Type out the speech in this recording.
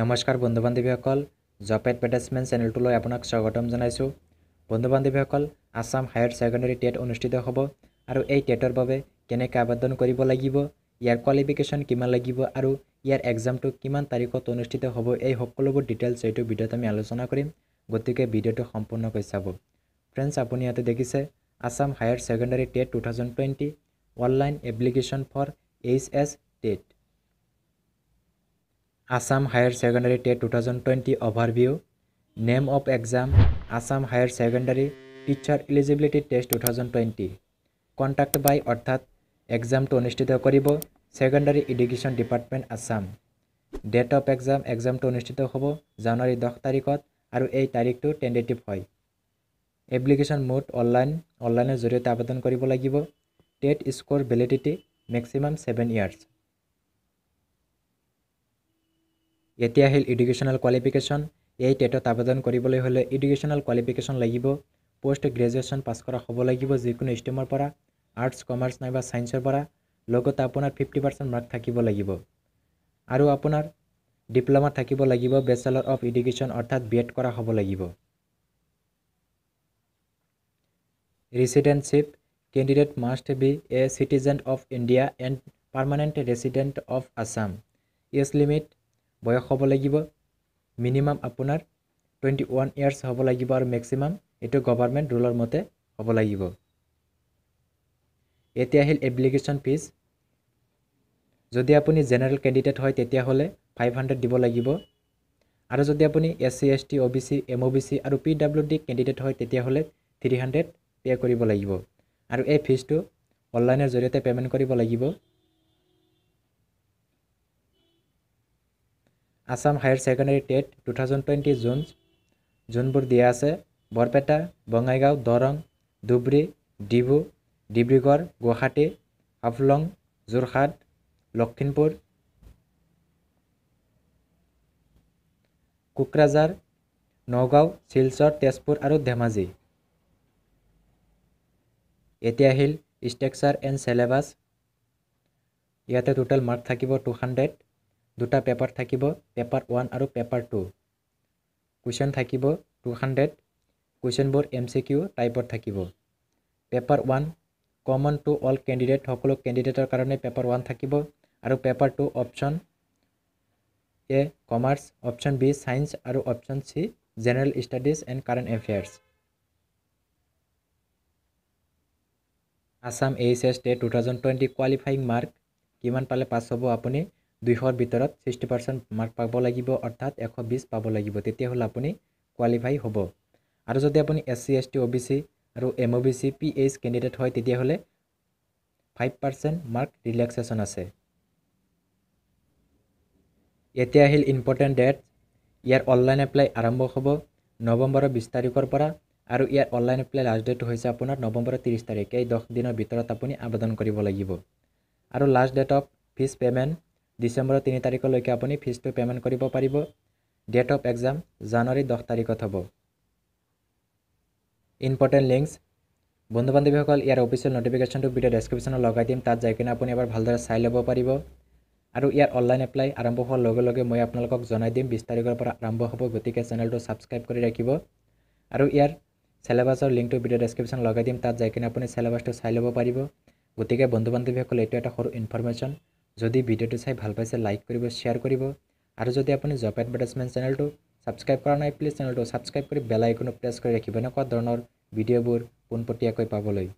নমস্কাৰ বন্ধু বান্ধৱীসকল job advertisement চেনেলটোলৈ আপোনাক স্বাগতম জনাইছোঁ বন্ধু বান্ধৱীসকল আছাম হায়াৰ ছেকেণ্ডেৰী টেট অনুষ্ঠিত হ'ব আৰু এই টেটৰ বাবে কেনেকৈ আবেদন কৰিব লাগিব ইয়াৰ কোৱালিফিকেশ্যন কিমান লাগিব আৰু ইয়াৰ এক্সামটো কিমান তাৰিখত অনুষ্ঠিত হ'ব এই সকলোবোৰ ডিটেইলছ এইটো ভিডিঅ'ত আমি আলোচনা কৰিম গতিকে ভিডিঅ'টো সম্পূৰ্ণকৈ চাব ফ্ৰেণ্ডছ আপুনি ইয়াতে দেখিছে Assam higher secondary TET two thousand twenty online application for H S TET Assam higher secondary TET two thousand twenty overview name of exam Assam higher secondary teacher eligibility test two thousand twenty contract by অৰ্থাৎ এক্সামটো অনুষ্ঠিত কৰিব secondary education department Assam date of exam এক্সামটো অনুষ্ঠিত হব জানুৱাৰী দহ তাৰিখত আৰু এই তাৰিখটো টেণ্ডেটিভ হয় এপ্লিকেশ্যন মোড অনলাইন অনলাইনৰ জৰিয়তে আবেদন কৰিব লাগিব TET score validity maximum seven years এতিয়া আহিল এডুকেশ্যনেল কোৱালিফিকেশ্যন এই টেটত আবেদন কৰিবলৈ হ'লে এডুকেশ্যনেল কোৱালিফিকেশ্যন লাগিব পষ্ট গ্ৰেজুৱেশ্যন পাছ কৰা হ'ব লাগিব যিকোনো ষ্ট্ৰীমৰ পৰা আৰ্টছ কমাৰ্চ নাইবা ছায়েন্সৰ পৰা লগতে আপোনাৰ ফিফটি পাৰ্চেণ্ট মাৰ্ক থাকিব লাগিব আৰু আপোনাৰ ডিপ্ল'মা থাকিব লাগিব বেচেলৰ অফ এডুকেশ্যন অৰ্থাৎ বি এড কৰা হ'ব লাগিব residentship candidate must be a citizen of India and permanent resident of Assam age limit বয়স হ'ব লাগিব মিনিমাম আপোনাৰ টুৱেণ্টি ওৱান ইয়াৰ্ছ হ'ব লাগিব আৰু মেক্সিমাম এইটো গভৰ্ণমেণ্ট ৰুলৰ মতে হ'ব লাগিব এতিয়া আহিল এপ্লিকেশ্যন ফিজ যদি আপুনি জেনেৰেল কেণ্ডিডেট হয় তেতিয়াহ'লে ফাইভ হাণ্ড্ৰেড দিব লাগিব আৰু যদি আপুনি S C S T O' B C M O' B C আৰু পি ডাব্লিউ ডি কেণ্ডিডেট হয় তেতিয়াহ'লে থ্ৰী হাণ্ড্ৰেড পে' কৰিব লাগিব আৰু এই ফিজটো অনলাইনৰ জৰিয়তে পে'মেণ্ট কৰিব লাগিব Assam higher secondary TET two thousand twenty June যোনবোৰ দিয়া আছে বৰপেটা বঙাইগাঁও দৰং ধুবুৰী ডিব্ৰু ডিব্ৰুগড় গুৱাহাটী হাফলং যোৰহাট লখিমপুৰ কোকৰাঝাৰ নগাঁও শিলচৰ তেজপুৰ আৰু ধেমাজি এতিয়া আহিল ষ্ট্ৰাকচাৰ এণ্ড চেলেবাছ ইয়াতে টোটেল মাৰ্ক থাকিব টু হাণ্ড্ৰেড দুটা পেপাৰ থাকিব পেপাৰ ওৱান আৰু পেপাৰ টু কুৱেশ্যন থাকিব টু হাণ্ড্ৰেড কুৱেশ্যনবোৰ এম চি কিউ টাইপত থাকিব paper one common to all candidate সকলো কেণ্ডিডেটৰ কাৰণে পেপাৰ ওৱান থাকিব আৰু paper two option A commerce option B science আৰু option C general studies and current affairs Assam H S TET two thousand twenty qualifying mark কিমান পালে পাছ হ'ব আপুনি দুইশৰ ভিতৰত ছিক্সটি পাৰ্চেণ্ট মাৰ্ক পাব লাগিব অৰ্থাৎ এশ বিছ পাব লাগিব তেতিয়াহ'লে আপুনি কোৱালিফাই হ'ব আৰু যদি আপুনি S C S T O' B C আৰু M O' B C P H candidate হয় তেতিয়াহ'লে ফাইভ পাৰ্চেণ্ট মাৰ্ক ৰিলেক্সেশ্যন আছে এতিয়া আহিল ইম্পৰ্টেণ্ট ডেট ইয়াৰ অনলাইন এপ্লাই আৰম্ভ হ'ব নৱেম্বৰৰ বিছ তাৰিখৰ পৰা আৰু ইয়াৰ অনলাইন এপ্লাই লাষ্ট ডে'টটো হৈছে আপোনাৰ নৱেম্বৰৰ ত্ৰিছ তাৰিখ এই দহ দিনৰ ভিতৰত আপুনি আবেদন কৰিব লাগিব আৰু last date of fees payment ডিচেম্বৰৰ তিনি তাৰিখলৈকে আপুনি ফিজটো পে'মেণ্ট কৰিব পাৰিব ডেট অফ এক্সাম জানুৱাৰী দহ তাৰিখত হ'ব ইম্পৰ্টেণ্ট লিংকছ বন্ধু বান্ধৱীসকল ইয়াৰ অফিচিয়েল নটিফিকেশ্যনটো ভিডিঅ' ডেছক্ৰিপশ্যনত লগাই দিম তাত যাই কিনে আপুনি এবাৰ ভালদৰে চাই ল'ব পাৰিব আৰু ইয়াৰ অনলাইন এপ্লাই আৰম্ভ হোৱাৰ লগে লগে মই আপোনালোকক জনাই দিম বিছ তাৰিখৰ পৰা আৰম্ভ হ'ব গতিকে চেনেলটো ছাবস্ক্ৰাইব কৰি ৰাখিব আৰু ইয়াৰ চেলেবাছৰ লিংকটো ভিডিঅ' ডেছক্ৰিপশ্যন লগাই দিম তাত যাই কিনে আপুনি চেলেবাছটো চাই ল'ব পাৰিব গতিকে বন্ধু বান্ধৱীসকল এইটো এটা সৰু ইনফৰ্মেশ্যন যদি ভিডিঅ'টো চাই ভাল পাইছে লাইক কৰিব শ্বেয়াৰ কৰিব আৰু যদি আপুনি জব এডভাৰটাইজমেণ্ট চেনেলটো ছাবস্ক্ৰাইব কৰা নাই প্লিজ চেনেলটো ছাবস্ক্ৰাইব কৰি বেল প্ৰেছ কৰি ৰাখিব এনেকুৱা ধৰণৰ ভিডিঅ'বোৰ পোনপটীয়াকৈ পাবলৈ